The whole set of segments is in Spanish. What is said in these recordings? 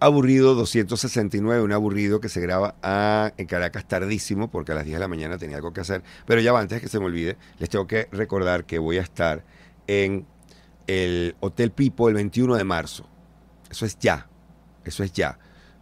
Aburrido 269, un aburrido que se graba ah, en Caracas tardísimo porque a las 10 de la mañana tenía algo que hacer. Pero ya antes de que se me olvide, les tengo que recordar que voy a estar en el Hotel Pipo el 21 de marzo. Eso es ya, eso es ya.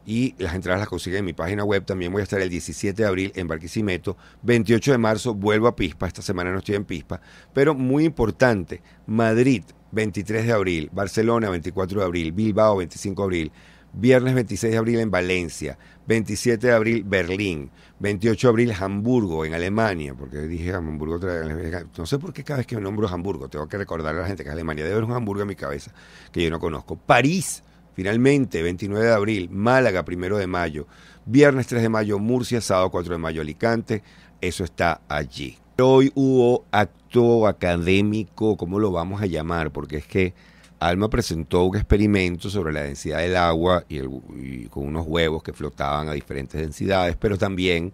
Y las entradas las consiguen en mi página web. También voy a estar el 17 de abril en Barquisimeto. 28 de marzo vuelvo a Pispa. Esta semana no estoy en Pispa. Pero muy importante, Madrid 23 de abril, Barcelona 24 de abril, Bilbao 25 de abril. Viernes 26 de abril en Valencia, 27 de abril Berlín, 28 de abril Hamburgo en Alemania, porque dije Hamburgo otra vez. No sé por qué cada vez que me nombro Hamburgo, tengo que recordar a la gente que es Alemania. Debe haber un Hamburgo en mi cabeza que yo no conozco. París, finalmente, 29 de abril, Málaga, 1 de mayo, viernes 3 de mayo Murcia, sábado 4 de mayo Alicante. Eso está allí. Hoy hubo acto académico, ¿cómo lo vamos a llamar? Porque es que Alma presentó un experimento sobre la densidad del agua y, con unos huevos que flotaban a diferentes densidades, pero también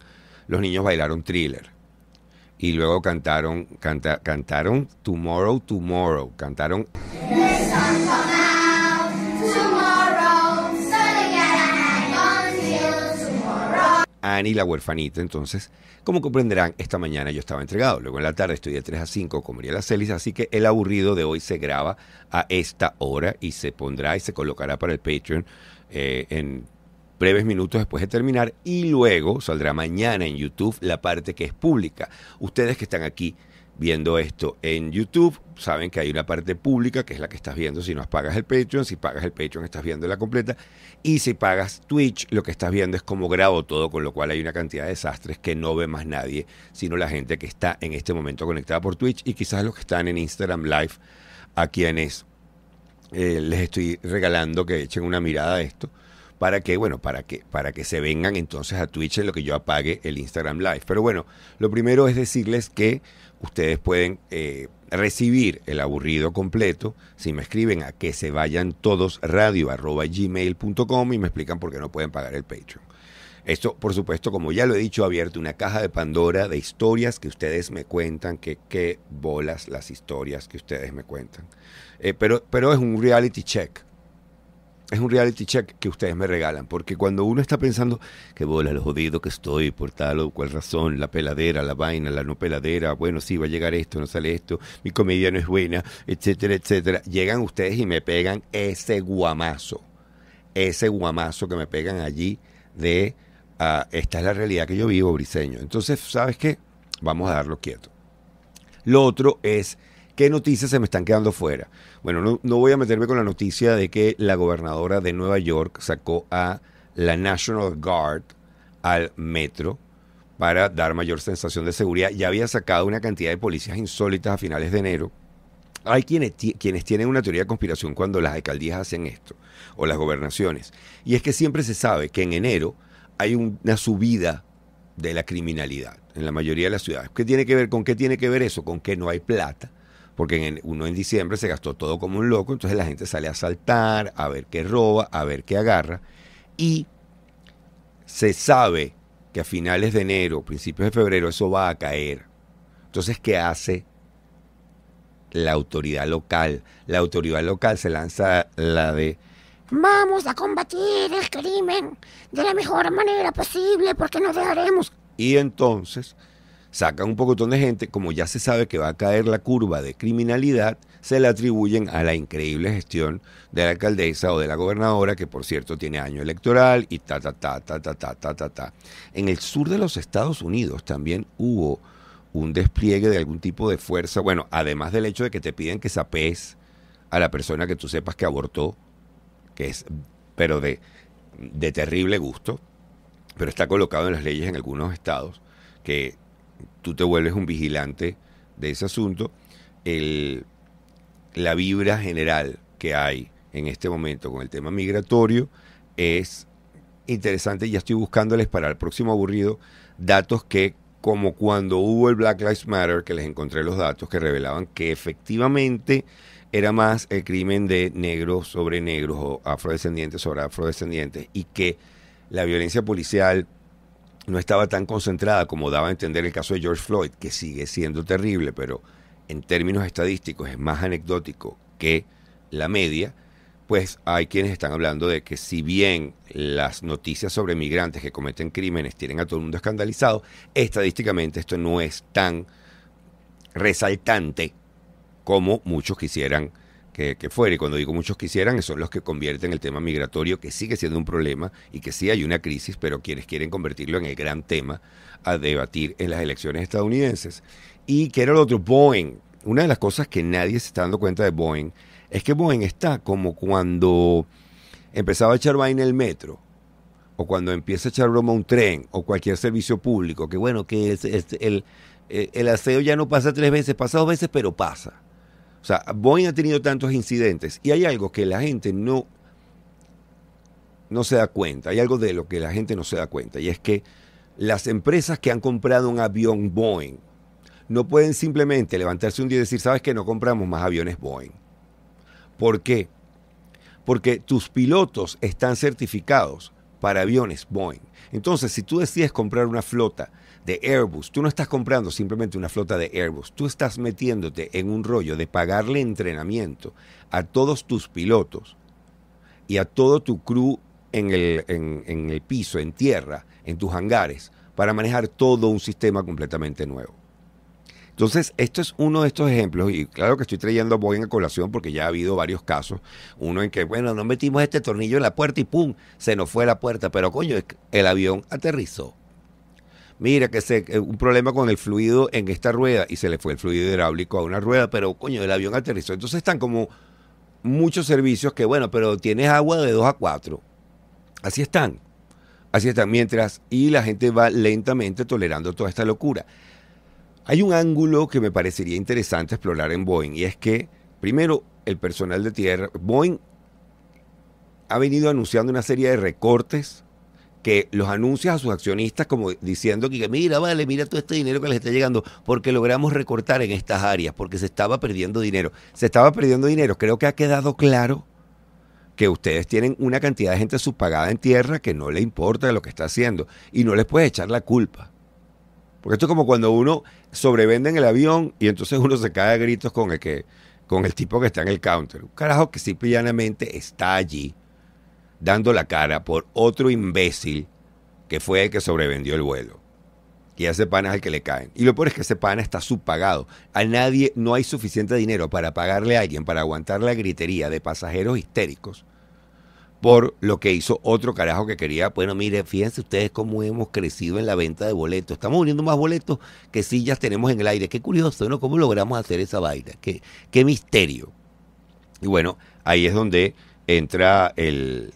los niños bailaron thriller. Y luego cantaron, cantaron Tomorrow, Tomorrow, cantaron... Ani la huerfanita. Entonces, como comprenderán, esta mañana yo estaba entregado. Luego en la tarde estoy de 3 a 5 con María Celis, así que el aburrido de hoy se graba a esta hora y se pondrá y se colocará para el Patreon eh, en breves minutos después de terminar y luego saldrá mañana en YouTube la parte que es pública. Ustedes que están aquí viendo esto en YouTube. Saben que hay una parte pública, que es la que estás viendo si no pagas el Patreon. Si pagas el Patreon, estás viendo la completa. Y si pagas Twitch, lo que estás viendo es cómo grabo todo, con lo cual hay una cantidad de desastres que no ve más nadie, sino la gente que está en este momento conectada por Twitch y quizás los que están en Instagram Live, a quienes eh, les estoy regalando que echen una mirada a esto para que, bueno, para que, para que se vengan entonces a Twitch en lo que yo apague el Instagram Live. Pero bueno, lo primero es decirles que ustedes pueden eh, recibir el aburrido completo si me escriben a que se vayan todos radio arroba gmail.com y me explican por qué no pueden pagar el Patreon. Esto, por supuesto, como ya lo he dicho, abierto una caja de Pandora de historias que ustedes me cuentan, que qué bolas las historias que ustedes me cuentan. Eh, pero, pero es un reality check es un reality check que ustedes me regalan, porque cuando uno está pensando que bola los jodido que estoy por tal o cual razón, la peladera, la vaina, la no peladera, bueno, sí, va a llegar esto, no sale esto, mi comedia no es buena, etcétera, etcétera, llegan ustedes y me pegan ese guamazo, ese guamazo que me pegan allí de ah, esta es la realidad que yo vivo, briseño. Entonces, ¿sabes qué? Vamos a darlo quieto. Lo otro es ¿Qué noticias se me están quedando fuera? Bueno, no, voy a meterme con la noticia de que la gobernadora de Nueva York sacó a la National Guard al metro para dar mayor sensación de seguridad. Ya había sacado una cantidad de policías insólitas a finales de enero. Hay quienes, quienes, tienen una teoría de conspiración cuando las alcaldías hacen esto, o las gobernaciones. Y es que siempre se sabe que en enero hay una subida de la criminalidad en la mayoría de las ciudades. ¿Qué tiene que ver? ¿Con qué tiene que ver eso? Con que no hay plata porque en, uno en diciembre se gastó todo como un loco, entonces la gente sale a saltar, a ver qué roba, a ver qué agarra, y se sabe que a finales de enero, principios de febrero, eso va a caer. Entonces, ¿qué hace la autoridad local? La autoridad local se lanza la de... Vamos a combatir el crimen de la mejor manera posible porque no dejaremos. Y entonces sacan un pocotón de gente, como ya se sabe que va a caer la curva de criminalidad, se le atribuyen a la increíble gestión de la alcaldesa o de la gobernadora, que por cierto tiene año electoral y ta, ta, ta, ta, ta, ta, ta, ta, ta. En el sur de los Estados Unidos también hubo un despliegue de algún tipo de fuerza, bueno, además del hecho de que te piden que sapees a la persona que tú sepas que abortó, que es, pero de, de terrible gusto, pero está colocado en las leyes en algunos estados, que tú te vuelves un vigilante de ese asunto. la vibra general que hay en este momento con el tema migratorio es interesante. Ya estoy buscándoles para el próximo aburrido datos que, como cuando hubo el Black Lives Matter, que les encontré los datos que revelaban que efectivamente era más el crimen de negros sobre negros o afrodescendientes sobre afrodescendientes y que la violencia policial no estaba tan concentrada como daba a entender el caso de George Floyd, que sigue siendo terrible, pero en términos estadísticos es más anecdótico que la media, pues hay quienes están hablando de que si bien las noticias sobre migrantes que cometen crímenes tienen a todo el mundo escandalizado, estadísticamente esto no es tan resaltante como muchos quisieran que, fuera, y cuando digo muchos quisieran, son los que convierten el tema migratorio, que sigue siendo un problema y que sí hay una crisis, pero quienes quieren convertirlo en el gran tema a debatir en las elecciones estadounidenses. Y que era lo otro, Boeing. Una de las cosas que nadie se está dando cuenta de Boeing es que Boeing está como cuando empezaba a echar vaina el metro, o cuando empieza a echar broma un tren, o cualquier servicio público, que bueno, que el, eh, el aseo ya no pasa tres veces, pasa dos veces, pero pasa. O sea, Boeing ha tenido tantos incidentes y hay algo que la gente no, no se da cuenta, hay algo de lo que la gente no se da cuenta y es que las empresas que han comprado un avión Boeing no pueden simplemente levantarse un día y decir, sabes que no compramos más aviones Boeing. ¿Por qué? Porque tus pilotos están certificados para aviones Boeing. Entonces, si tú decides comprar una flota de Airbus. Tú no estás comprando simplemente una flota de Airbus, tú estás metiéndote en un rollo de pagarle entrenamiento a todos tus pilotos y a todo tu crew en el, piso, en tierra, en tus hangares, para manejar todo un sistema completamente nuevo. Entonces, esto es uno de estos ejemplos, y claro que estoy trayendo Boeing a colación porque ya ha habido varios casos. Uno en que, bueno, no metimos este tornillo en la puerta y ¡pum! Se nos fue la puerta, pero coño, el avión aterrizó mira que se, un problema con el fluido en esta rueda y se le fue el fluido hidráulico a una rueda, pero coño, el avión aterrizó. Entonces están como muchos servicios que, bueno, pero tienes agua de 2 a 4. Así están. Así están. Mientras, y la gente va lentamente tolerando toda esta locura. Hay un ángulo que me parecería interesante explorar en Boeing y es que, primero, el personal de tierra, Boeing ha venido anunciando una serie de recortes que los anuncias a sus accionistas como diciendo que mira, vale, mira todo este dinero que les está llegando, porque logramos recortar en estas áreas, porque se estaba perdiendo dinero. Se estaba perdiendo dinero. Creo que ha quedado claro que ustedes tienen una cantidad de gente subpagada en tierra que no le importa lo que está haciendo y no les puede echar la culpa. Porque esto es como cuando uno sobrevende en el avión y entonces uno se cae a gritos con el que con el tipo que está en el counter. Un carajo que simple y llanamente está allí dando la cara por otro imbécil que fue el que sobrevendió el vuelo. Y ese pana es el que le caen. Y lo peor es que ese pana está subpagado. A nadie, no hay suficiente dinero para pagarle a alguien para aguantar la gritería de pasajeros histéricos por lo que hizo otro carajo que quería. Bueno, mire, fíjense ustedes cómo hemos crecido en la venta de boletos. Estamos uniendo más boletos que ya tenemos en el aire. Qué curioso, ¿no? ¿Cómo logramos hacer esa vaina? qué misterio. Y bueno, ahí es donde entra el,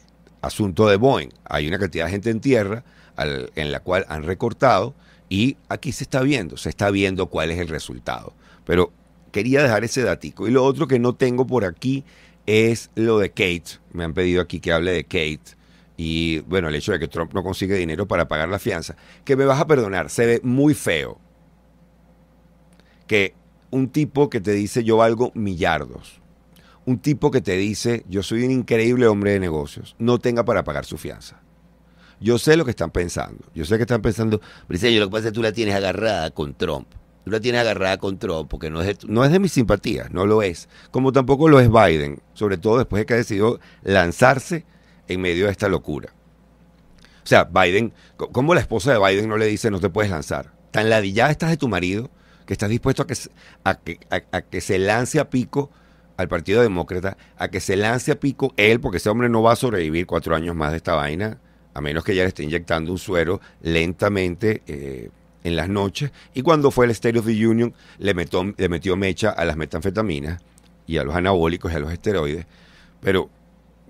asunto de Boeing. Hay una cantidad de gente en tierra en la cual han recortado y aquí se está viendo, se está viendo cuál es el resultado. Pero quería dejar ese datico. Y lo otro que no tengo por aquí es lo de Kate. Me han pedido aquí que hable de Kate. Y bueno, el hecho de que Trump no consigue dinero para pagar la fianza. Que me vas a perdonar, se ve muy feo. Que un tipo que te dice yo valgo millardos un tipo que te dice, yo soy un increíble hombre de negocios, no tenga para pagar su fianza. Yo sé lo que están pensando. Yo sé que están pensando, yo lo que pasa es que tú la tienes agarrada con Trump. Tú la tienes agarrada con Trump porque no es, de, no es de mis simpatías, no lo es. Como tampoco lo es Biden, sobre todo después de que ha decidido lanzarse en medio de esta locura. O sea, Biden, ¿cómo la esposa de Biden no le dice no te puedes lanzar? Tan ladillada estás de tu marido que estás dispuesto a que, a que se lance a pico al Partido Demócrata a que se lance a pico él, porque ese hombre no va a sobrevivir cuatro años más de esta vaina, a menos que ya le esté inyectando un suero lentamente eh, en las noches. Y cuando fue el State of the Union, le, metó, le metió mecha a las metanfetaminas y a los anabólicos y a los esteroides. Pero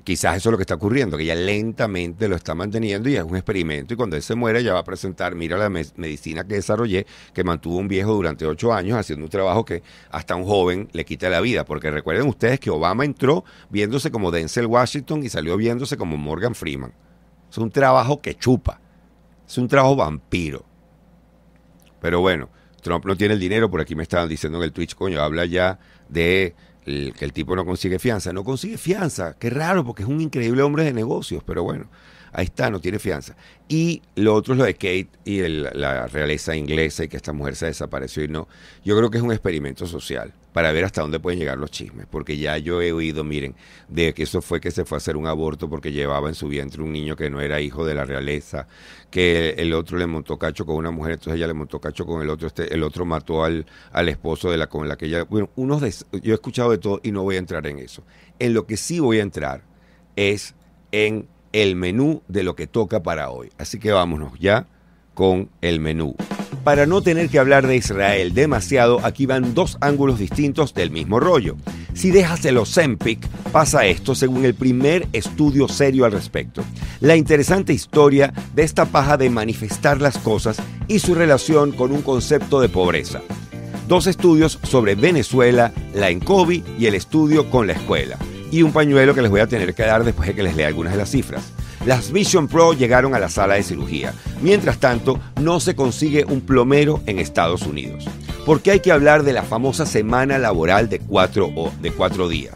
quizás eso es lo que está ocurriendo, que ella lentamente lo está manteniendo y es un experimento y cuando él se muere ya va a presentar, mira la medicina que desarrollé, que mantuvo un viejo durante ocho años haciendo un trabajo que hasta un joven le quita la vida, porque recuerden ustedes que Obama entró viéndose como Denzel Washington y salió viéndose como Morgan Freeman. Es un trabajo que chupa, es un trabajo vampiro. Pero bueno, Trump no tiene el dinero, por aquí me estaban diciendo en el Twitch, coño, habla ya de el, que el tipo no consigue fianza. No consigue fianza, qué raro, porque es un increíble hombre de negocios, pero bueno ahí está, no tiene fianza. Y lo otro es lo de Kate y la realeza inglesa y que esta mujer se desapareció y no. Yo creo que es un experimento social para ver hasta dónde pueden llegar los chismes, porque ya yo he oído, miren, de que eso fue que se fue a hacer un aborto porque llevaba en su vientre un niño que no era hijo de la realeza, que el otro le montó cacho con una mujer, entonces ella le montó cacho con el otro, este, el otro mató al, al esposo de la con la que ella, bueno, unos de, yo he escuchado de todo y no voy a entrar en eso. En lo que sí voy a entrar es en el menú de lo que toca para hoy. Así que vámonos ya con el menú. Para no tener que hablar de Israel demasiado, aquí van dos ángulos distintos del mismo rollo. Si dejas el Ozempic, pasa esto según el primer estudio serio al respecto. La interesante historia de esta paja de manifestar las cosas y su relación con un concepto de pobreza. Dos estudios sobre Venezuela, la COVID y el estudio con la escuela y un pañuelo que les voy a tener que dar después de que les lea algunas de las cifras. Las Vision Pro llegaron a la sala de cirugía. Mientras tanto, no se consigue un plomero en Estados Unidos. Porque hay que hablar de la famosa semana laboral de cuatro, o de cuatro días.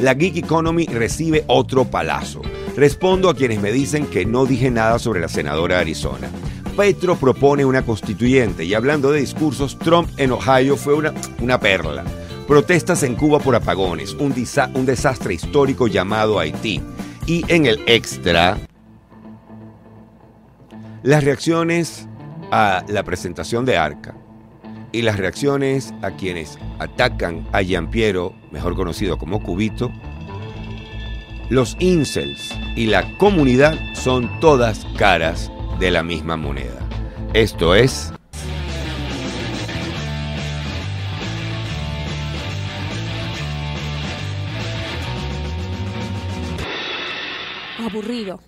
La Geek Economy recibe otro palazo. Respondo a quienes me dicen que no dije nada sobre la senadora de Arizona. Petro propone una constituyente y hablando de discursos, Trump en Ohio fue una, una perla. Protestas en Cuba por apagones, un, desastre histórico llamado Haití. Y en el extra, las reacciones a la presentación de Arca y las reacciones a quienes atacan a Piero, mejor conocido como Cubito, los incels y la comunidad son todas caras de la misma moneda. Esto es aburrido.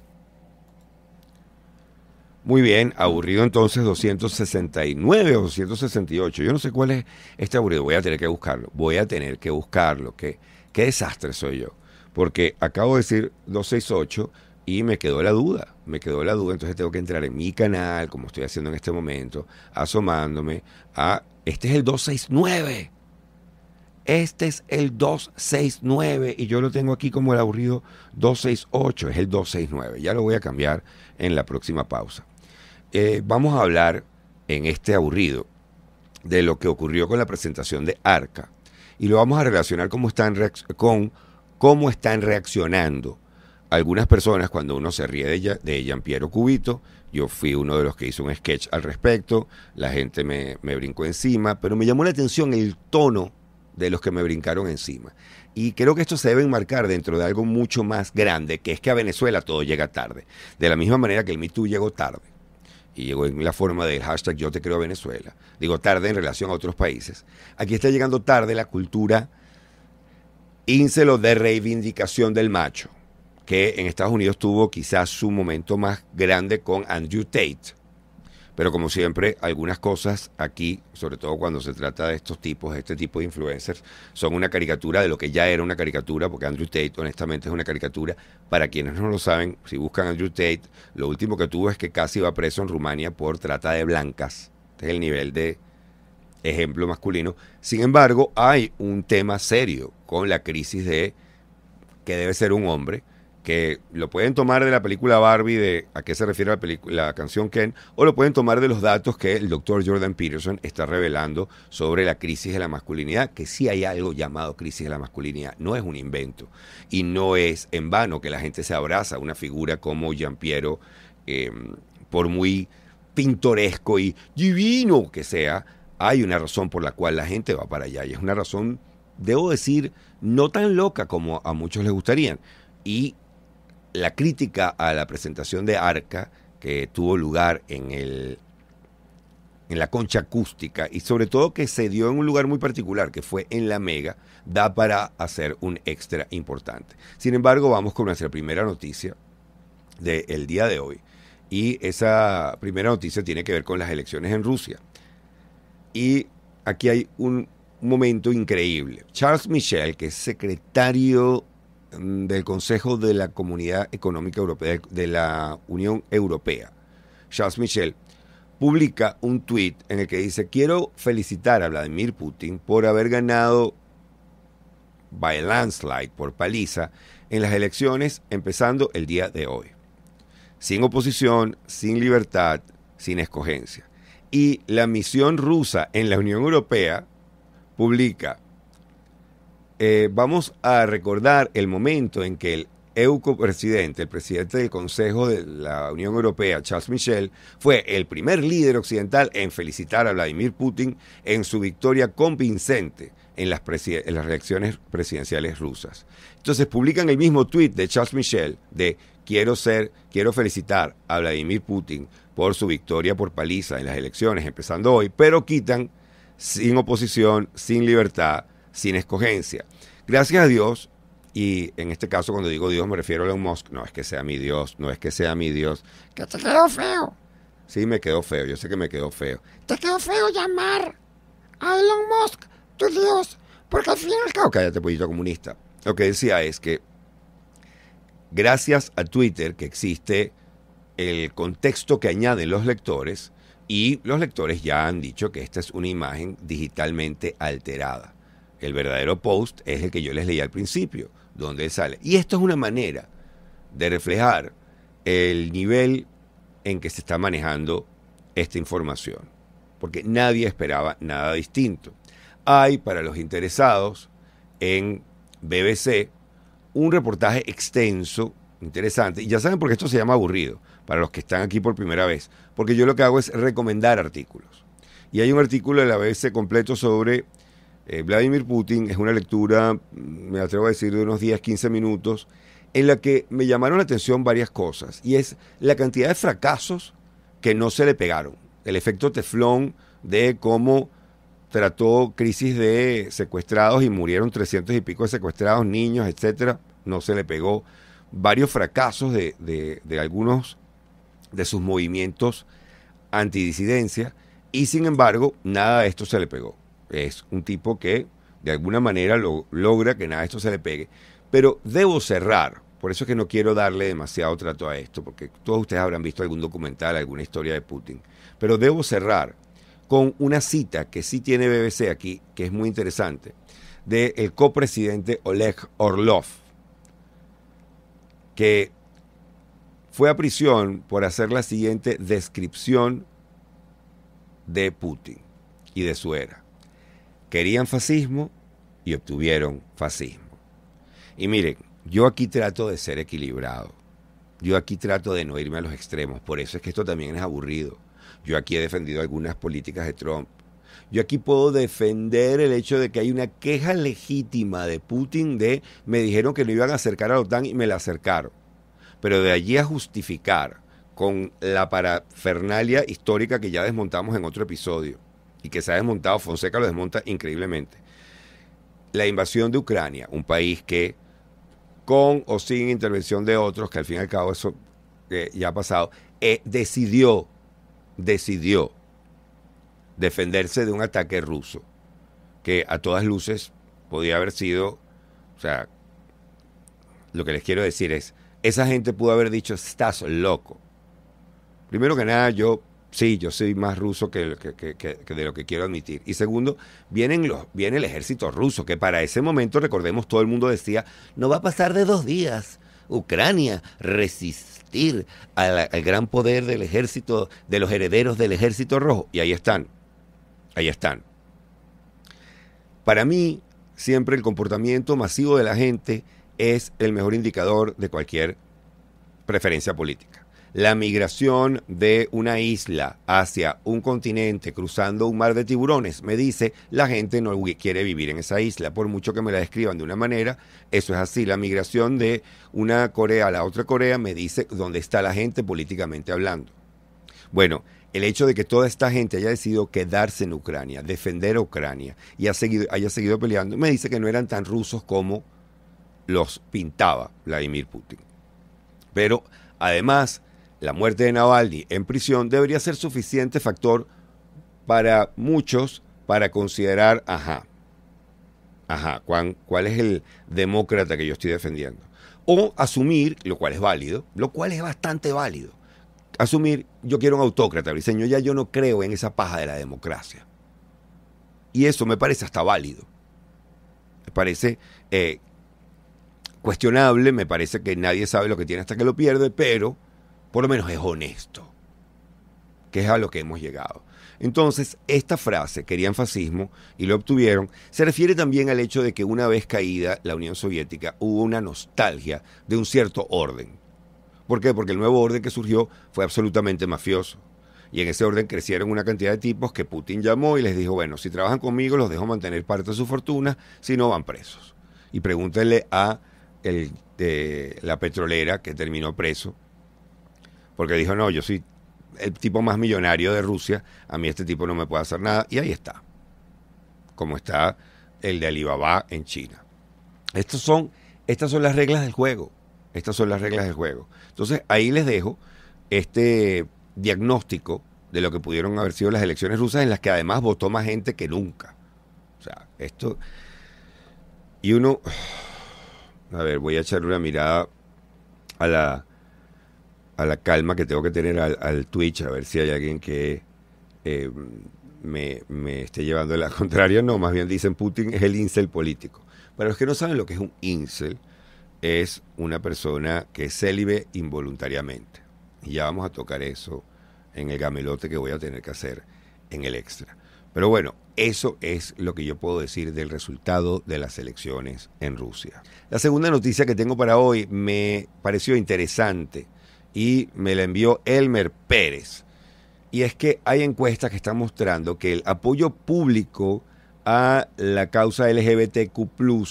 Muy bien, aburrido entonces 269 o 268. Yo no sé cuál es este aburrido. Voy a tener que buscarlo. Voy a tener que buscarlo. Qué, qué desastre soy yo. Porque acabo de decir 268 y me quedó la duda. Me quedó la duda. Entonces tengo que entrar en mi canal, como estoy haciendo en este momento, asomándome a. Este es el 269. Este es el 269 y yo lo tengo aquí como el aburrido 268, es el 269. Ya lo voy a cambiar en la próxima pausa. Eh, vamos a hablar en este aburrido de lo que ocurrió con la presentación de Arca y lo vamos a relacionar cómo están con cómo están reaccionando algunas personas cuando uno se ríe de de Jean Piero Cubito. Yo fui uno de los que hizo un sketch al respecto, la gente me, me brincó encima, pero me llamó la atención el tono de los que me brincaron encima. Y creo que esto se debe enmarcar dentro de algo mucho más grande, que es que a Venezuela todo llega tarde. De la misma manera que el MeToo llegó tarde. Y llegó en la forma del hashtag Yo te creo Venezuela. Digo tarde en relación a otros países. Aquí está llegando tarde la cultura ínselo de reivindicación del macho, que en Estados Unidos tuvo quizás su momento más grande con Andrew Tate pero como siempre, algunas cosas aquí, sobre todo cuando se trata de estos tipos, de este tipo de influencers, son una caricatura de lo que ya era una caricatura, porque Andrew Tate honestamente es una caricatura. Para quienes no lo saben, si buscan Andrew Tate, lo último que tuvo es que casi va preso en Rumania por trata de blancas. Este es el nivel de ejemplo masculino. Sin embargo, hay un tema serio con la crisis de que debe ser un hombre que lo pueden tomar de la película Barbie, de a qué se refiere la, la canción Ken, o lo pueden tomar de los datos que el doctor Jordan Peterson está revelando sobre la crisis de la masculinidad, que sí hay algo llamado crisis de la masculinidad, no es un invento, y no es en vano que la gente se abraza a una figura como Jean Piero, em, por muy pintoresco y divino que sea, hay una razón por la cual la gente va para allá, y es una razón, debo decir, no tan loca como a muchos les gustaría. Y la crítica a la presentación de Arca que tuvo lugar en el en la concha acústica y sobre todo que se dio en un lugar muy particular que fue en la Mega, da para hacer un extra importante. Sin embargo, vamos con nuestra primera noticia del día de hoy y esa primera noticia tiene que ver con las elecciones en Rusia. Y aquí hay un momento increíble. Charles Michel, que es secretario Mm, del Consejo de la Comunidad Económica Europea de la Unión Europea, Charles Michel, publica un tuit en el que dice, quiero felicitar a Vladimir Putin por haber ganado by landslide, por paliza, en las elecciones empezando el día de hoy. Sin oposición, sin libertad, sin escogencia. Y la misión rusa en la Unión Europea publica eh, vamos a recordar el momento en que el co-presidente, el presidente del Consejo de la Unión Europea, Charles Michel, fue el primer líder occidental en felicitar a Vladimir Putin en su victoria convincente en las, en elecciones presidenciales rusas. Entonces publican el mismo tuit de Charles Michel de quiero ser, quiero felicitar a Vladimir Putin por su victoria por paliza en las elecciones empezando hoy, pero quitan sin oposición, sin libertad, sin escogencia. Gracias a Dios, y en este caso cuando digo Dios me refiero a Elon Musk, no es que sea mi Dios, no es que sea mi Dios, que te quedó feo. Sí, me quedó feo, yo sé que me quedó feo. Te quedó feo llamar a Elon Musk tu Dios, porque al fin y al cabo, cállate pollito comunista. Lo que decía es que gracias a Twitter que existe el contexto que añaden los lectores y los lectores ya han dicho que esta es una imagen digitalmente alterada. El verdadero post es el que yo les leí al principio, donde sale. Y esto es una manera de reflejar el nivel en que se está manejando esta información, porque nadie esperaba nada distinto. Hay para los interesados en BBC un reportaje extenso, interesante, y ya saben por qué esto se llama aburrido, para los que están aquí por primera vez, porque yo lo que hago es recomendar artículos. Y hay un artículo de la BBC completo sobre eh, Vladimir Putin es una lectura, mm, me atrevo a decir, de unos 10, 15 minutos, en la que me llamaron la atención varias cosas, y es la cantidad de fracasos que no se le pegaron, el efecto teflón de cómo trató crisis de secuestrados y murieron 300 y pico de secuestrados, niños, etcétera, no se le pegó, varios fracasos de, de algunos de sus movimientos antidisidencia, y sin embargo, nada de esto se le pegó es un tipo que de alguna manera lo, logra que nada de esto se le pegue. Pero debo cerrar, por eso es que no quiero darle demasiado trato a esto, porque todos ustedes habrán visto algún documental, alguna historia de Putin. Pero debo cerrar con una cita que sí tiene BBC aquí, que es muy interesante, del el copresidente Oleg Orlov, que fue a prisión por hacer la siguiente descripción de Putin y de su era. Querían fascismo y obtuvieron fascismo. Y miren, yo aquí trato de ser equilibrado. Yo aquí trato de no irme a los extremos. Por eso es que esto también es aburrido. Yo aquí he defendido algunas políticas de Trump. Yo aquí puedo defender el hecho de que hay una queja legítima de Putin de me dijeron que no iban a acercar a la OTAN y me la acercaron. Pero de allí a justificar con la parafernalia histórica que ya desmontamos en otro episodio, y que se ha desmontado, Fonseca lo desmonta increíblemente. La invasión de Ucrania, un país que con o sin intervención de otros, que al fin y al cabo eso eh, ya ha pasado, eh, decidió, decidió defenderse de un ataque ruso, que a todas luces podía haber sido, o sea, lo que les quiero decir es, esa gente pudo haber dicho, estás loco. Primero que nada, yo Sí, yo soy más ruso que, de lo que quiero admitir. Y segundo, vienen los, viene el ejército ruso, que para ese momento, recordemos, todo el mundo decía, no va a pasar de dos días. Ucrania resistir al gran poder del ejército, de los herederos del ejército rojo. Y ahí están, ahí están. Para mí, siempre el comportamiento masivo de la gente es el mejor indicador de cualquier preferencia política la migración de una isla hacia un continente cruzando un mar de tiburones, me dice, la gente no quiere vivir en esa isla, por mucho que me la describan de una manera, eso es así, la migración de una Corea a la otra Corea me dice dónde está la gente políticamente hablando. Bueno, el hecho de que toda esta gente haya decidido quedarse en Ucrania, defender a Ucrania y seguido, haya seguido peleando, me dice que no eran tan rusos como los pintaba Vladimir Putin. Pero además la muerte de Navalny en prisión debería ser suficiente factor para muchos para considerar, ajá, ajá, ¿cuál, cuál es el demócrata que yo estoy defendiendo? O asumir, lo cual es válido, lo cual es bastante válido, asumir, yo quiero un autócrata yo ya yo no creo en esa paja de la democracia. Y eso me parece hasta válido. Me parece eh, cuestionable, me parece que nadie sabe lo que tiene hasta que lo pierde, pero por lo menos es honesto, que es a lo que hemos llegado. Entonces, esta frase, querían fascismo y lo obtuvieron, se refiere también al hecho de que una vez caída la Unión Soviética hubo una nostalgia de un cierto orden. ¿Por qué? Porque el nuevo orden que surgió fue absolutamente mafioso. Y en ese orden crecieron una cantidad de tipos que Putin llamó y les dijo, bueno, si trabajan conmigo los dejo mantener parte de su fortuna, si no van presos. Y pregúntenle a el, la petrolera que terminó preso porque dijo, no, yo soy el tipo más millonario de Rusia, a mí este tipo no me puede hacer nada, y ahí está, como está el de Alibaba en China. Estos son, estas son las reglas del juego, estas son las reglas del juego. Entonces ahí les dejo este diagnóstico de lo que pudieron haber sido las elecciones rusas en las que además votó más gente que nunca. O sea, esto... Y uno... A ver, voy a echar una mirada a la a la calma que tengo que tener al, Twitch, a ver si hay alguien que eh, me, esté llevando la contraria. No, más bien dicen Putin es el incel político. Para los que no saben lo que es un incel, es una persona que es célibe involuntariamente. Y ya vamos a tocar eso en el gamelote que voy a tener que hacer en el extra. Pero bueno, eso es lo que yo puedo decir del resultado de las elecciones en Rusia. La segunda noticia que tengo para hoy me pareció interesante y me la envió Elmer Pérez. Y es que hay encuestas que están mostrando que el apoyo público a la causa LGBTQ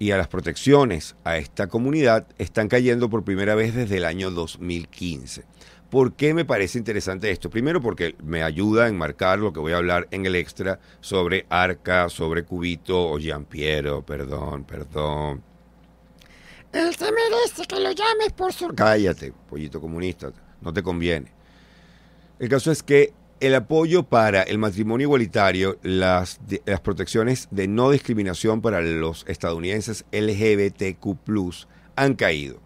y a las protecciones a esta comunidad están cayendo por primera vez desde el año 2015. ¿Por qué me parece interesante esto? Primero porque me ayuda a enmarcar lo que voy a hablar en el extra sobre Arca, sobre Cubito o Jean Piero, perdón, perdón. Él se merece que lo llames por su... Cállate, pollito comunista, no te conviene. El caso es que el apoyo para el matrimonio igualitario, las, las protecciones de no discriminación para los estadounidenses LGBTQ han caído.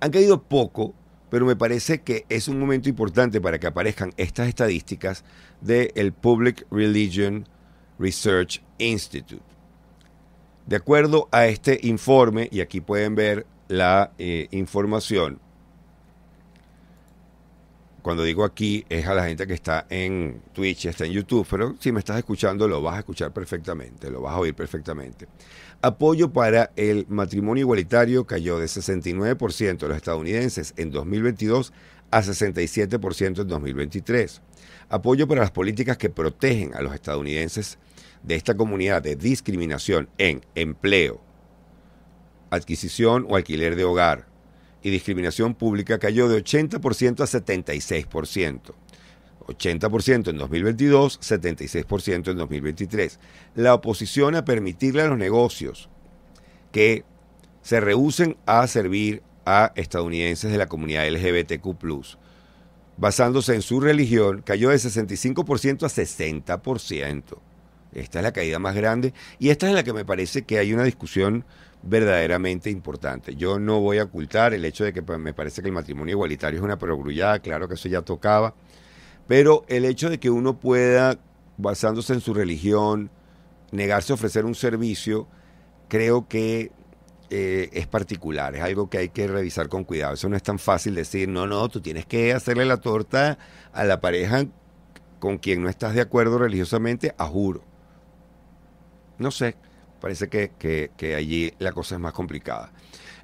Han caído poco, pero me parece que es un momento importante para que aparezcan estas estadísticas del Public Religion Research Institute. De acuerdo a este informe, y aquí pueden ver la eh, información, cuando digo aquí es a la gente que está en Twitch, está en YouTube, pero si me estás escuchando lo vas a escuchar perfectamente, lo vas a oír perfectamente. Apoyo para el matrimonio igualitario cayó de 69% de los estadounidenses en 2022 a 67% en 2023. Apoyo para las políticas que protegen a los estadounidenses de esta comunidad de discriminación en empleo, adquisición o alquiler de hogar y discriminación pública cayó de 80% a 76%. 80% en 2022, 76% en 2023. La oposición a permitirle a los negocios que se rehúsen a servir a estadounidenses de la comunidad LGBTQ, basándose en su religión, cayó de 65% a 60%. Esta es la caída más grande y esta es la que me parece que hay una discusión verdaderamente importante. Yo no voy a ocultar el hecho de que pues, me parece que el matrimonio igualitario es una perogrullada, claro que eso ya tocaba, pero el hecho de que uno pueda, basándose en su religión, negarse a ofrecer un servicio, creo que eh, es particular, es algo que hay que revisar con cuidado. Eso no es tan fácil decir, no, no, tú tienes que hacerle la torta a la pareja con quien no estás de acuerdo religiosamente, a juro no sé, parece que, allí la cosa es más complicada.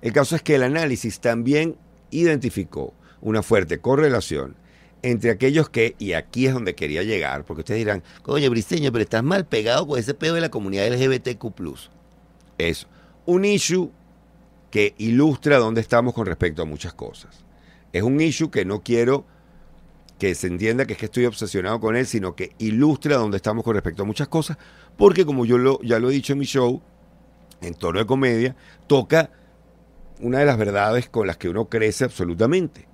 El caso es que el análisis también identificó una fuerte correlación entre aquellos que, y aquí es donde quería llegar, porque ustedes dirán, oye Briceño, pero estás mal pegado con ese pedo de la comunidad LGBTQ. Es un issue que ilustra dónde estamos con respecto a muchas cosas. Es un issue que no quiero que se entienda que es que estoy obsesionado con él, sino que ilustra dónde estamos con respecto a muchas cosas, porque como yo lo, ya lo he dicho en mi show, en torno de comedia, toca una de las verdades con las que uno crece absolutamente,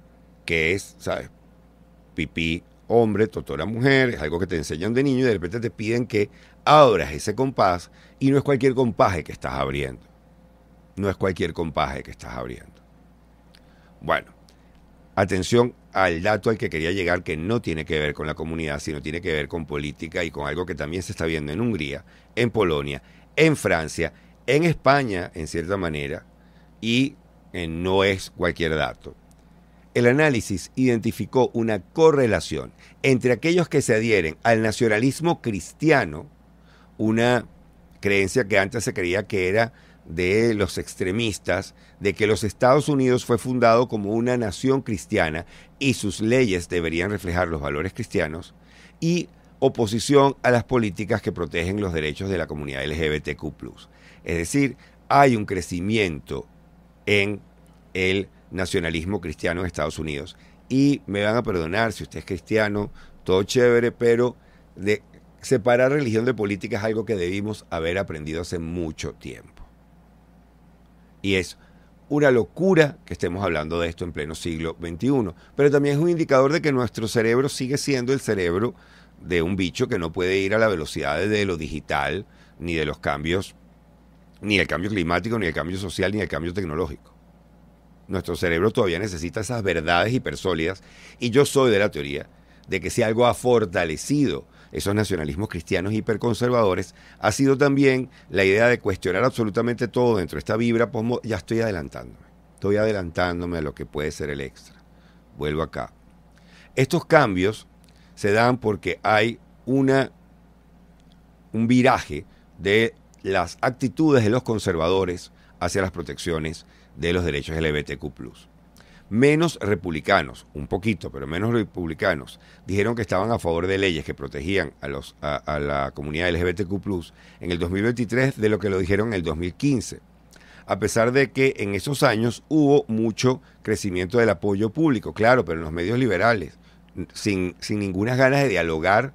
que es, ¿sabes? Pipí hombre, totora mujer, es algo que te enseñan de niño y de repente te piden que abras ese compás y no es cualquier compaje que estás abriendo. No es cualquier compaje que estás abriendo. Bueno, atención al dato al que quería llegar que no tiene que ver con la comunidad, sino tiene que ver con política y con algo que también se está viendo en Hungría, en Polonia, en Francia, en España, en cierta manera, y eh, no es cualquier dato. El análisis identificó una correlación entre aquellos que se adhieren al nacionalismo cristiano, una creencia que antes se creía que era de los extremistas de que los Estados Unidos fue fundado como una nación cristiana y sus leyes deberían reflejar los valores cristianos y oposición a las políticas que protegen los derechos de la comunidad LGBTQ. Es decir, hay un crecimiento en el nacionalismo cristiano en Estados Unidos. Y me van a perdonar si usted es cristiano, todo chévere, pero separar religión de política es algo que debimos haber aprendido hace mucho tiempo. Y es una locura que estemos hablando de esto en pleno siglo XXI. Pero también es un indicador de que nuestro cerebro sigue siendo el cerebro de un bicho que no puede ir a la velocidad de lo digital, ni de los cambios, ni el cambio climático, ni el cambio social, ni el cambio tecnológico. Nuestro cerebro todavía necesita esas verdades hipersólidas y yo soy de la teoría de que si algo ha fortalecido esos nacionalismos cristianos hiperconservadores, ha sido también la idea de cuestionar absolutamente todo dentro de esta vibra pues Ya estoy adelantándome, estoy adelantándome a lo que puede ser el extra. Vuelvo acá. Estos cambios se dan porque hay una, un viraje de las actitudes de los conservadores hacia las protecciones de los derechos LGBTQ menos republicanos, un poquito, pero menos republicanos, dijeron que estaban a favor de leyes que protegían a, los, a, la comunidad LGBTQ en el 2023 de lo que lo dijeron en el 2015 a pesar de que en esos años hubo mucho crecimiento del apoyo público, claro, pero en los medios liberales, sin, sin ninguna ganas de dialogar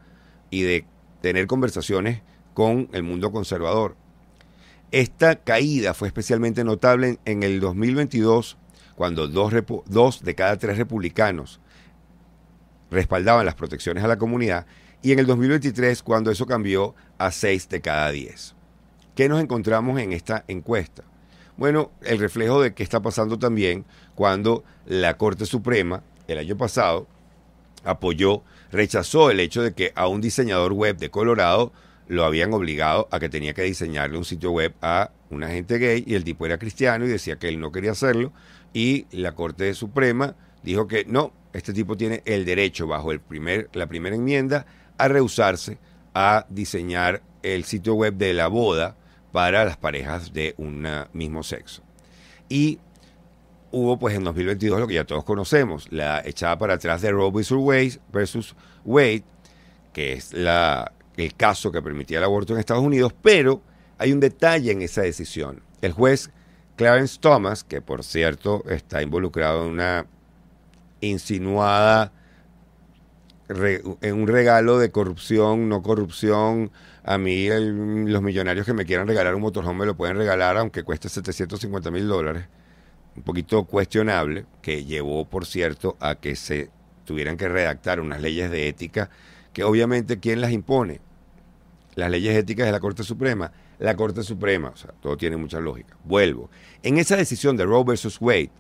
y de tener conversaciones con el mundo conservador. Esta caída fue especialmente notable en, en el 2022 cuando dos, de cada tres republicanos respaldaban las protecciones a la comunidad, y en el 2023 cuando eso cambió a seis de cada diez. ¿Qué nos encontramos en esta encuesta? Bueno, el reflejo de qué está pasando también cuando la Corte Suprema el año pasado apoyó, rechazó el hecho de que a un diseñador web de Colorado lo habían obligado a que tenía que diseñarle un sitio web a una gente gay y el tipo era cristiano y decía que él no quería hacerlo, y la Corte Suprema dijo que no, este tipo tiene el derecho bajo el primer, la primera enmienda a rehusarse a diseñar el sitio web de la boda para las parejas de un mismo sexo. Y hubo pues en 2022 lo que ya todos conocemos, la echada para atrás de Roe versus Wade, que es la, el caso que permitía el aborto en Estados Unidos, pero hay un detalle en esa decisión. El juez Clarence Thomas, que por cierto está involucrado en una insinuada, en un regalo de corrupción, no corrupción. A mí los millonarios que me quieran regalar un motorhome me lo pueden regalar, aunque cueste 750 mil dólares. Un poquito cuestionable, que llevó, por cierto, a que se tuvieran que redactar unas leyes de ética que obviamente quién las impone. Las leyes éticas de la Corte Suprema la Corte Suprema. O sea, todo tiene mucha lógica. Vuelvo. En esa decisión de Roe versus Wade,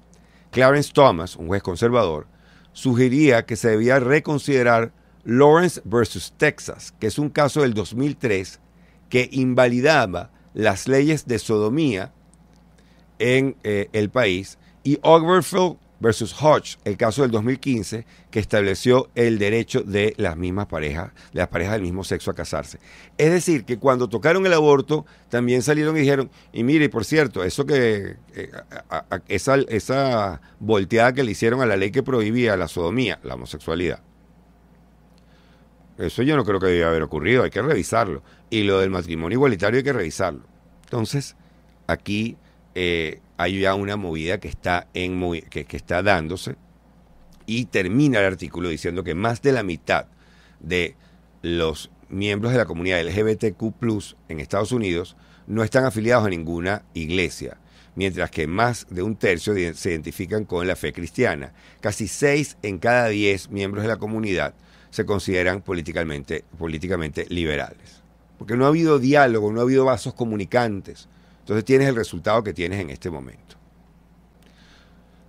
Clarence Thomas, un juez conservador, sugería que se debía reconsiderar Lawrence versus Texas, que es un caso del 2003 que invalidaba las leyes de sodomía en eh, el país, y Obergefell versus Hodge, el caso del 2015, que estableció el derecho de las mismas parejas, de las parejas del mismo sexo a casarse. Es decir, que cuando tocaron el aborto, también salieron y dijeron, y mire, por cierto, eso que, eh, esa, esa volteada que le hicieron a la ley que prohibía la sodomía, la homosexualidad, eso yo no creo que debía haber ocurrido, hay que revisarlo. Y lo del matrimonio igualitario hay que revisarlo. Entonces, aquí eh, hay ya una movida que está, en, que, está dándose y termina el artículo diciendo que más de la mitad de los miembros de la comunidad LGBTQ en Estados Unidos no están afiliados a ninguna iglesia, mientras que más de un tercio se identifican con la fe cristiana. Casi seis en cada diez miembros de la comunidad se consideran políticamente, políticamente liberales. Porque no ha habido diálogo, no ha habido vasos comunicantes, entonces tienes el resultado que tienes en este momento.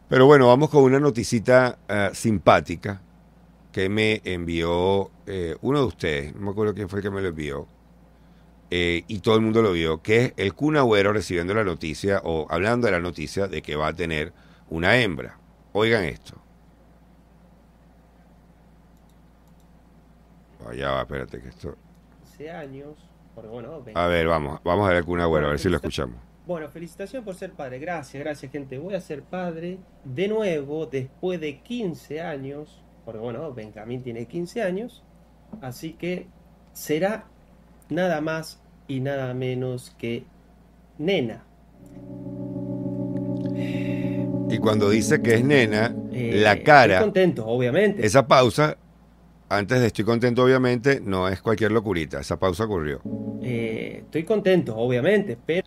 Pero bueno, vamos con una noticita eh, simpática que me envió eh, uno de ustedes, no me acuerdo quién fue el que me lo envió, eh, y todo el mundo lo vio, que es el Kun recibiendo la noticia o hablando de la noticia de que va a tener una hembra. Oigan esto. Oh, Allá va, espérate que esto... Hace años a ver, vamos, vamos a ver alguna buena, a ver si lo escuchamos. Bueno, felicitación por ser padre. Gracias, gracias, gente. Voy a ser padre de nuevo después de 15 años. Porque bueno, Benjamín tiene 15 años. Así que será nada más y nada menos que nena. Y cuando dice que es nena, la eh, cara. Estoy contento, obviamente. Esa pausa antes de estoy contento, obviamente, no es cualquier locurita. Esa pausa ocurrió. Eh, estoy contento, obviamente, pero,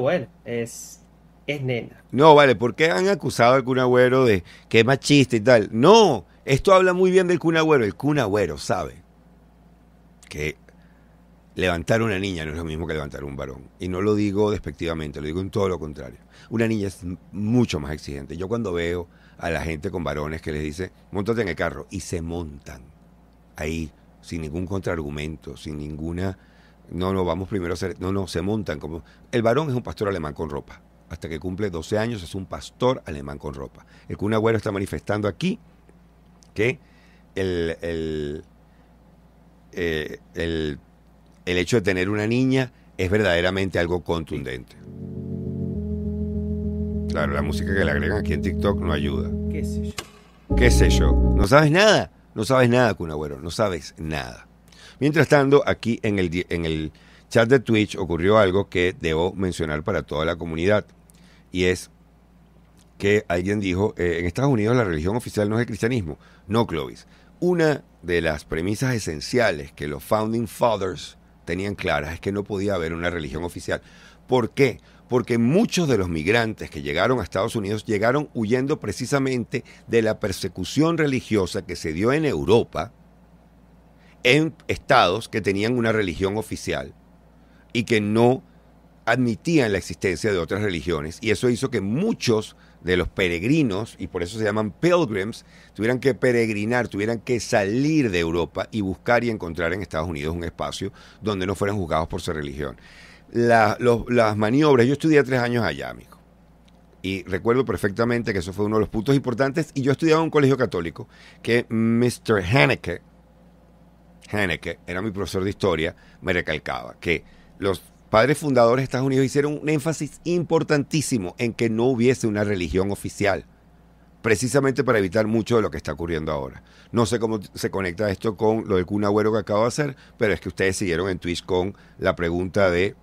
bueno, es, es nena. No, vale, ¿por qué han acusado al Cunagüero de que es machista y tal? No, esto habla muy bien del Cunagüero. El Cunagüero sabe que levantar una niña no es lo mismo que levantar un varón. Y no lo digo despectivamente, lo digo en todo lo contrario. Una niña es mucho más exigente. Yo cuando veo a la gente con varones que les dice, montate en el carro, y se montan ahí, sin ningún contraargumento, sin ninguna... No, no, vamos primero a hacer... No, no, se montan como... El varón es un pastor alemán con ropa. Hasta que cumple 12 años es un pastor alemán con ropa. El Kun Agüero está manifestando aquí que el, eh, el, el hecho de tener una niña es verdaderamente algo contundente. Claro, la música que le agregan aquí en TikTok no ayuda. ¿Qué sé yo? ¿Qué sé yo? ¿No sabes nada? No sabes nada, Kun no sabes nada. Mientras tanto, aquí en el, en el chat de Twitch ocurrió algo que debo mencionar para toda la comunidad. Y es que alguien dijo, eh, en Estados Unidos la religión oficial no es el cristianismo. No, Clovis. Una de las premisas esenciales que los Founding Fathers tenían claras es que no podía haber una religión oficial. ¿Por qué? porque muchos de los migrantes que llegaron a Estados Unidos llegaron huyendo precisamente de la persecución religiosa que se dio en Europa en estados que tenían una religión oficial y que no admitían la existencia de otras religiones. Y eso hizo que muchos de los peregrinos, y por eso se llaman pilgrims, tuvieran que peregrinar, tuvieran que salir de Europa y buscar y encontrar en Estados Unidos un espacio donde no fueran juzgados por su religión las maniobras. Yo estudié tres años allá, amigo. Y recuerdo perfectamente que eso fue uno de los puntos importantes. Y yo estudiaba en un colegio católico que Mr. Haneke, Haneke, era mi profesor de historia, me recalcaba que los padres fundadores de Estados Unidos hicieron un énfasis importantísimo en que no hubiese una religión oficial, precisamente para evitar mucho de lo que está ocurriendo ahora. No sé cómo se conecta esto con lo del cunagüero que acabo de hacer, pero es que ustedes siguieron en Twitch con la pregunta de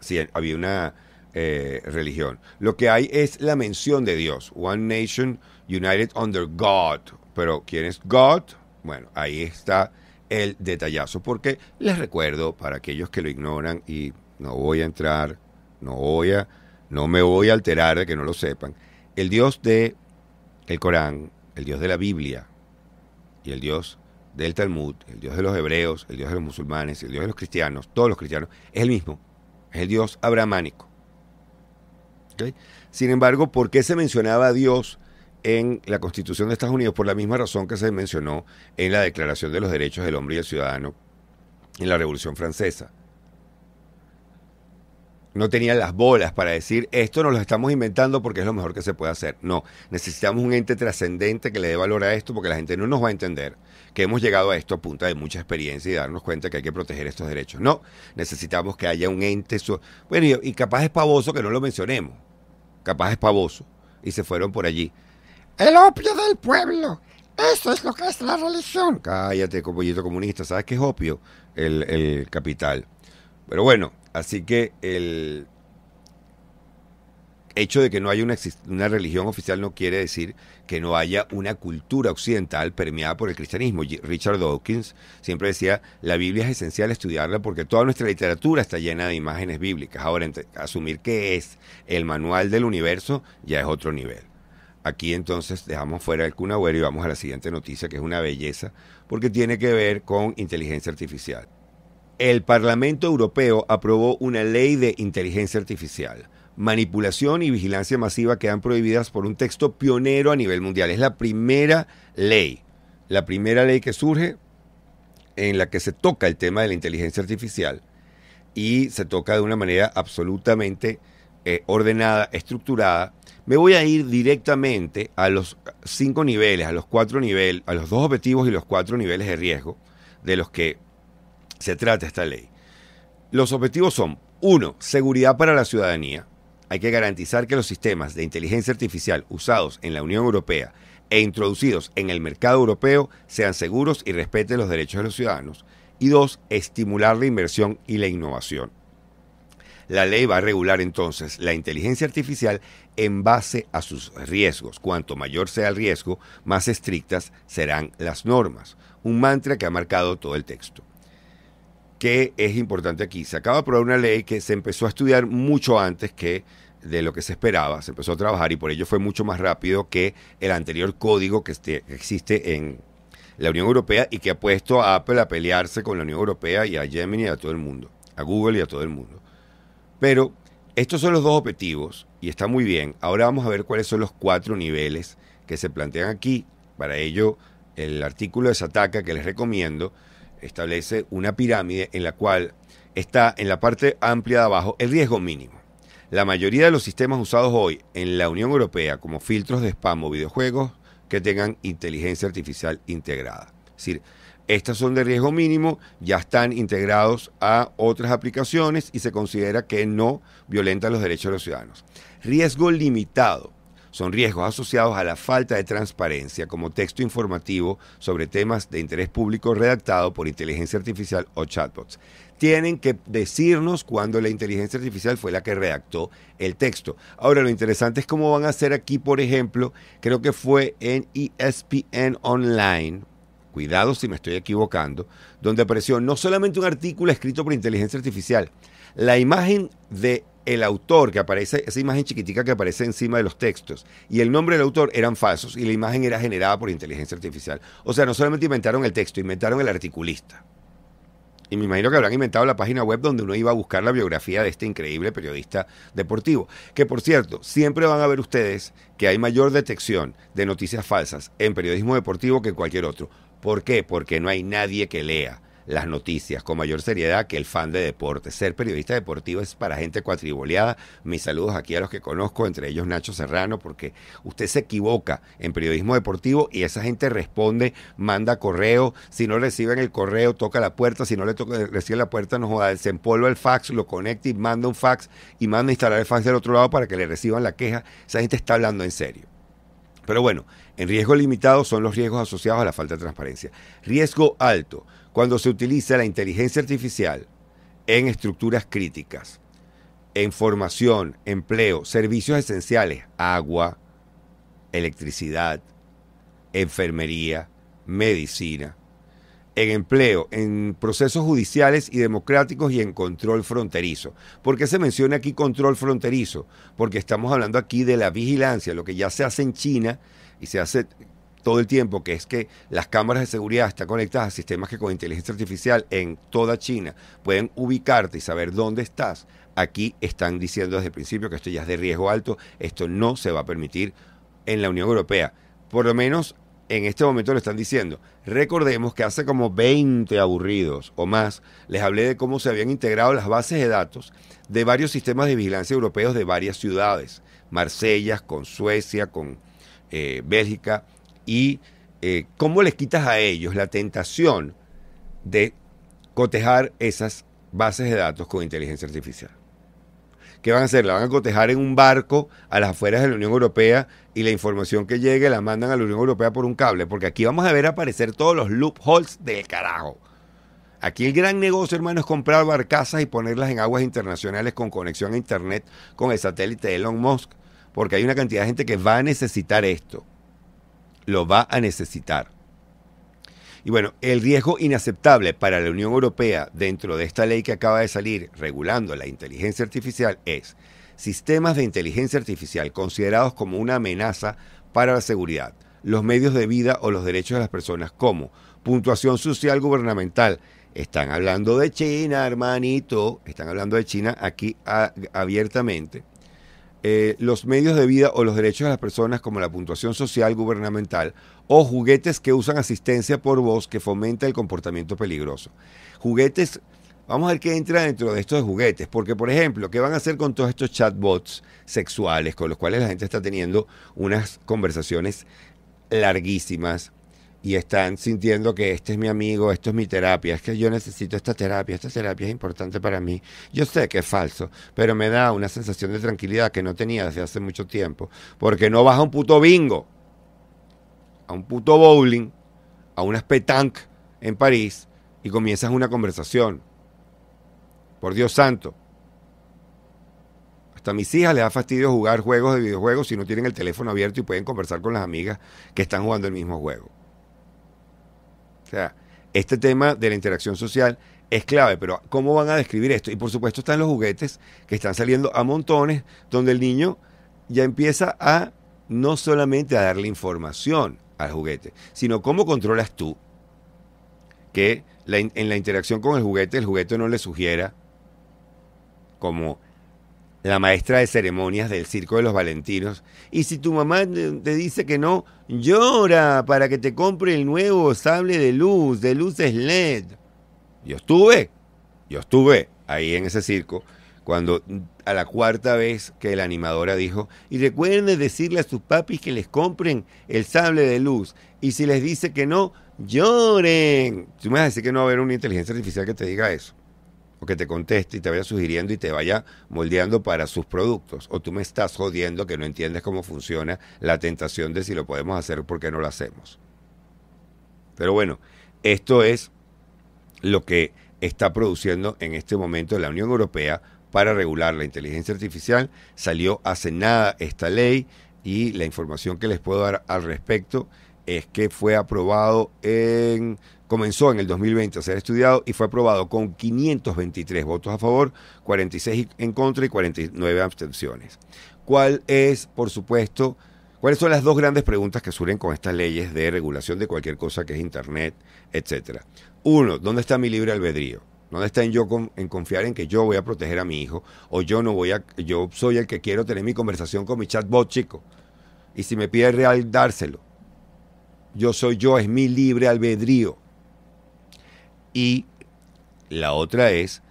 Sí, había una eh, religión. Lo que hay es la mención de Dios. One Nation United Under God. Pero ¿quién es God? Bueno, ahí está el detallazo. Porque les recuerdo, para aquellos que lo ignoran, y no voy a entrar, no voy a, no me voy a alterar de que no lo sepan. El Dios de el Corán, el Dios de la Biblia y el Dios del Talmud, el Dios de los hebreos, el Dios de los musulmanes, el Dios de los cristianos, todos los cristianos, es el mismo es el Dios abramánico. Sin embargo, ¿por qué se mencionaba a Dios en la Constitución de Estados Unidos? Por la misma razón que se mencionó en la Declaración de los Derechos del Hombre y el Ciudadano en la Revolución Francesa no tenía las bolas para decir esto no lo estamos inventando porque es lo mejor que se puede hacer. No, necesitamos un ente trascendente que le dé valor a esto porque la gente no nos va a entender que hemos llegado a esto a punta de mucha experiencia y darnos cuenta que hay que proteger estos derechos. No, necesitamos que haya un ente. bueno, y, capaz es pavoso que no lo mencionemos. Capaz es pavoso. Y se fueron por allí. El opio del pueblo. Eso es lo que es la religión. Cállate, compañero comunista. ¿Sabes qué es opio? el capital. Pero bueno. Así que el hecho de que no haya una, religión oficial no quiere decir que no haya una cultura occidental permeada por el cristianismo. Richard Dawkins siempre decía, la Biblia es esencial estudiarla porque toda nuestra literatura está llena de imágenes bíblicas. Ahora, asumir que es el manual del universo ya es otro nivel. Aquí entonces dejamos fuera el Kun y vamos a la siguiente noticia, que es una belleza, porque tiene que ver con inteligencia artificial. El Parlamento Europeo aprobó una ley de inteligencia artificial. Manipulación y vigilancia masiva quedan prohibidas por un texto pionero a nivel mundial. Es la primera ley, la primera ley que surge en la que se toca el tema de la inteligencia artificial y se toca de una manera absolutamente eh, ordenada, estructurada. Me voy a ir directamente a los cinco niveles, a los cuatro niveles, a los dos objetivos y los cuatro niveles de riesgo de los que se trata esta ley. Los objetivos son, uno, seguridad para la ciudadanía. Hay que garantizar que los sistemas de inteligencia artificial usados en la Unión Europea e introducidos en el mercado europeo sean seguros y respeten los derechos de los ciudadanos. Y dos, estimular la inversión y la innovación. La ley va a regular entonces la inteligencia artificial en base a sus riesgos. Cuanto mayor sea el riesgo, más estrictas serán las normas. Un mantra que ha marcado todo el texto que es importante aquí. Se acaba de aprobar una ley que se empezó a estudiar mucho antes que de lo que se esperaba, se empezó a trabajar y por ello fue mucho más rápido que el anterior código este, que existe en la Unión Europea y que ha puesto a Apple a pelearse con la Unión Europea y a Gemini y a todo el mundo, a Google y a todo el mundo. Pero estos son los dos objetivos y está muy bien. Ahora vamos a ver cuáles son los cuatro niveles que se plantean aquí. Para ello, el artículo de Sataka que les recomiendo establece una pirámide en la cual está en la parte amplia de abajo el riesgo mínimo. La mayoría de los sistemas usados hoy en la Unión Europea como filtros de spam o videojuegos que tengan inteligencia artificial integrada. Es decir, estas son de riesgo mínimo, ya están integrados a otras aplicaciones y se considera que no violentan los derechos de los ciudadanos. Riesgo limitado son riesgos asociados a la falta de transparencia como texto informativo sobre temas de interés público redactado por inteligencia artificial o chatbots. Tienen que decirnos cuándo la inteligencia artificial fue la que redactó el texto. Ahora, lo interesante es cómo van a hacer aquí, por ejemplo, creo que fue en ESPN Online, cuidado si me estoy equivocando, donde apareció no solamente un artículo escrito por inteligencia artificial, la imagen de el autor que aparece, esa imagen chiquitica que aparece encima de los textos, y el nombre del autor eran falsos y la imagen era generada por inteligencia artificial. O sea, no solamente inventaron el texto, inventaron el articulista. Y me imagino que habrán inventado la página web donde uno iba a buscar la biografía de este increíble periodista deportivo. Que por cierto, siempre van a ver ustedes que hay mayor detección de noticias falsas en periodismo deportivo que en cualquier otro. ¿Por qué? Porque no hay nadie que lea las noticias con mayor seriedad que el fan de deporte. Ser periodista deportivo es para gente cuatriboleada. Mis saludos aquí a los que conozco, entre ellos Nacho Serrano, porque usted se equivoca en periodismo deportivo y esa gente responde, manda correo, si no reciben el correo, toca la puerta, si no le toca, recibe la puerta, nos joda, desempolva el fax, lo conecta y manda un fax y manda a instalar el fax del otro lado para que le reciban la queja. Esa gente está hablando en serio. Pero bueno, en riesgo limitado son los riesgos asociados a la falta de transparencia. Riesgo alto, cuando se utiliza la inteligencia artificial en estructuras críticas, en formación, empleo, servicios esenciales, agua, electricidad, enfermería, medicina, en empleo, en procesos judiciales y democráticos y en control fronterizo. ¿Por qué se menciona aquí control fronterizo? Porque estamos hablando aquí de la vigilancia, lo que ya se hace en China y se hace todo el tiempo, que es que las cámaras de seguridad están conectadas a sistemas que con inteligencia artificial en toda China pueden ubicarte y saber dónde estás. Aquí están diciendo desde el principio que esto ya es de riesgo alto, esto no se va a permitir en la Unión Europea. Por lo menos en este momento lo están diciendo. Recordemos que hace como 20 aburridos o más les hablé de cómo se habían integrado las bases de datos de varios sistemas de vigilancia europeos de varias ciudades, Marsella, con Suecia, con eh, Bélgica, y eh, cómo les quitas a ellos la tentación de cotejar esas bases de datos con inteligencia artificial. ¿Qué van a hacer? La van a cotejar en un barco a las afueras de la Unión Europea y la información que llegue la mandan a la Unión Europea por un cable, porque aquí vamos a ver aparecer todos los loopholes del carajo. Aquí el gran negocio, hermano, es comprar barcazas y ponerlas en aguas internacionales con conexión a Internet con el satélite de Elon Musk, porque hay una cantidad de gente que va a necesitar esto. Lo va a necesitar. Y bueno, el riesgo inaceptable para la Unión Europea dentro de esta ley que acaba de salir regulando la inteligencia artificial es sistemas de inteligencia artificial considerados como una amenaza para la seguridad, los medios de vida o los derechos de las personas como puntuación social gubernamental. Están hablando de China, hermanito, están hablando de China aquí abiertamente. Eh, los medios de vida o los derechos de las personas como la puntuación social gubernamental o juguetes que usan asistencia por voz que fomenta el comportamiento peligroso. Juguetes, vamos a ver qué entra dentro de estos juguetes, porque por ejemplo, ¿qué van a hacer con todos estos chatbots sexuales con los cuales la gente está teniendo unas conversaciones larguísimas? y están sintiendo que este es mi amigo, esto es mi terapia, es que yo necesito esta terapia, esta terapia es importante para mí. Yo sé que es falso, pero me da una sensación de tranquilidad que no tenía desde hace mucho tiempo, porque no vas a un puto bingo, a un puto bowling, a unas petanque en París y comienzas una conversación. Por Dios santo. Hasta a mis hijas les da fastidio jugar juegos de videojuegos si no tienen el teléfono abierto y pueden conversar con las amigas que están jugando el mismo juego. O sea, este tema de la interacción social es clave, pero ¿cómo van a describir esto? Y por supuesto están los juguetes que están saliendo a montones, donde el niño ya empieza a no solamente a darle información al juguete, sino cómo controlas tú que en la interacción con el juguete, el juguete no le sugiera como la maestra de ceremonias del Circo de los Valentinos. Y si tu mamá te dice que no, llora para que te compre el nuevo sable de luz, de luces LED. Yo estuve, yo estuve ahí en ese circo cuando a la cuarta vez que la animadora dijo, y recuerden decirle a sus papis que les compren el sable de luz, y si les dice que no, lloren. Tú me vas a decir que no va a haber una inteligencia artificial que te diga eso o que te conteste y te vaya sugiriendo y te vaya moldeando para sus productos. O tú me estás jodiendo que no entiendes cómo funciona la tentación de si lo podemos hacer, porque no lo hacemos? Pero bueno, esto es lo que está produciendo en este momento la Unión Europea para regular la inteligencia artificial. Salió hace nada esta ley y la información que les puedo dar al respecto es que fue aprobado en comenzó en el 2020 a ser estudiado y fue aprobado con 523 votos a favor, 46 en contra y 49 abstenciones. ¿Cuál es, por supuesto, cuáles son las dos grandes preguntas que surgen con estas leyes de regulación de cualquier cosa que es Internet, etcétera? Uno, ¿dónde está mi libre albedrío? ¿Dónde está en yo en confiar en que yo voy a proteger a mi hijo o yo no voy a yo soy el que quiero tener mi conversación con mi chatbot chico? Y si me pide real dárselo. Yo soy yo, es mi libre albedrío. Y la otra es,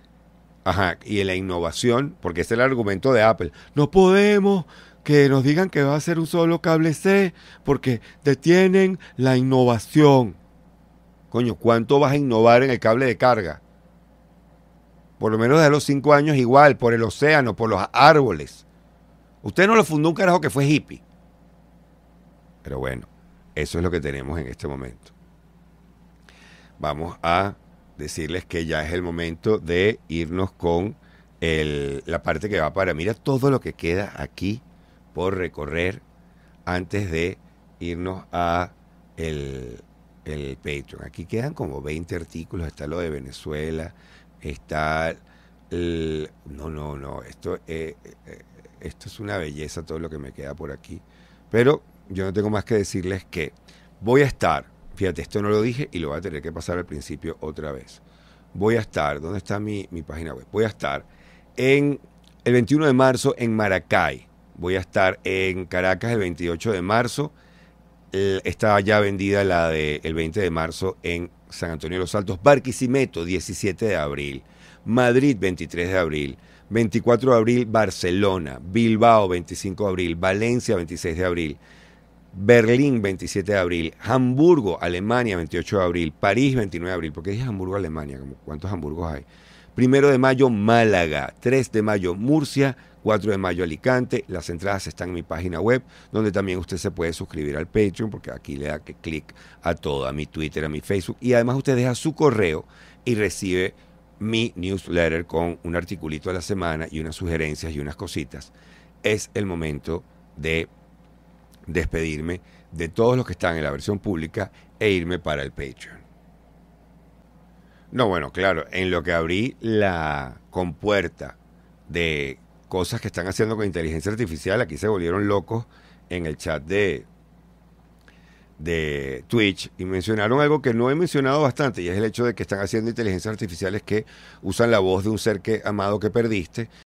ajá, y en la innovación, porque ese es el argumento de Apple, no podemos que nos digan que va a ser un solo cable C, porque detienen la innovación. Coño, ¿cuánto vas a innovar en el cable de carga? Por lo menos de los cinco años igual, por el océano, por los árboles. Usted no lo fundó un carajo que fue hippie. Pero bueno, eso es lo que tenemos en este momento. Vamos a decirles que ya es el momento de irnos con la parte que va para. Mira todo lo que queda aquí por recorrer antes de irnos a el, el Patreon. Aquí quedan como 20 artículos. Está lo de Venezuela. Está... no, no, no. Esto, eh, eh, eh, esto es una belleza todo lo que me queda por aquí. Pero yo no tengo más que decirles que voy a estar Fíjate, esto no lo dije y lo voy a tener que pasar al principio otra vez. Voy a estar, ¿dónde está mi, página web? Voy a estar en el 21 de marzo en Maracay. Voy a estar en Caracas el 28 de marzo. Está ya vendida la del 20 de marzo en San Antonio de los Altos. Barquisimeto, 17 de abril. Madrid, 23 de abril. 24 de abril, Barcelona. Bilbao, 25 de abril. Valencia, 26 de abril. Berlín, 27 de abril. Hamburgo, Alemania, 28 de abril. París, 29 de abril. ¿Por qué dije Hamburgo, Alemania? ¿Cuántos Hamburgos hay? Primero de mayo, Málaga. 3 de mayo, Murcia. 4 de mayo, Alicante. Las entradas están en mi página web, donde también usted se puede suscribir al Patreon, porque aquí le da que clic a todo, a mi Twitter, a mi Facebook. Y además usted deja su correo y recibe mi newsletter con un articulito a la semana y unas sugerencias y unas cositas. Es el momento de despedirme de todos los que están en la versión pública e irme para el Patreon. No, bueno, claro, en lo que abrí la compuerta de cosas que están haciendo con inteligencia artificial, aquí se volvieron locos en el chat de, de Twitch y mencionaron algo que no he mencionado bastante y es el hecho de que están haciendo inteligencias artificiales que usan la voz de un ser que amado que perdiste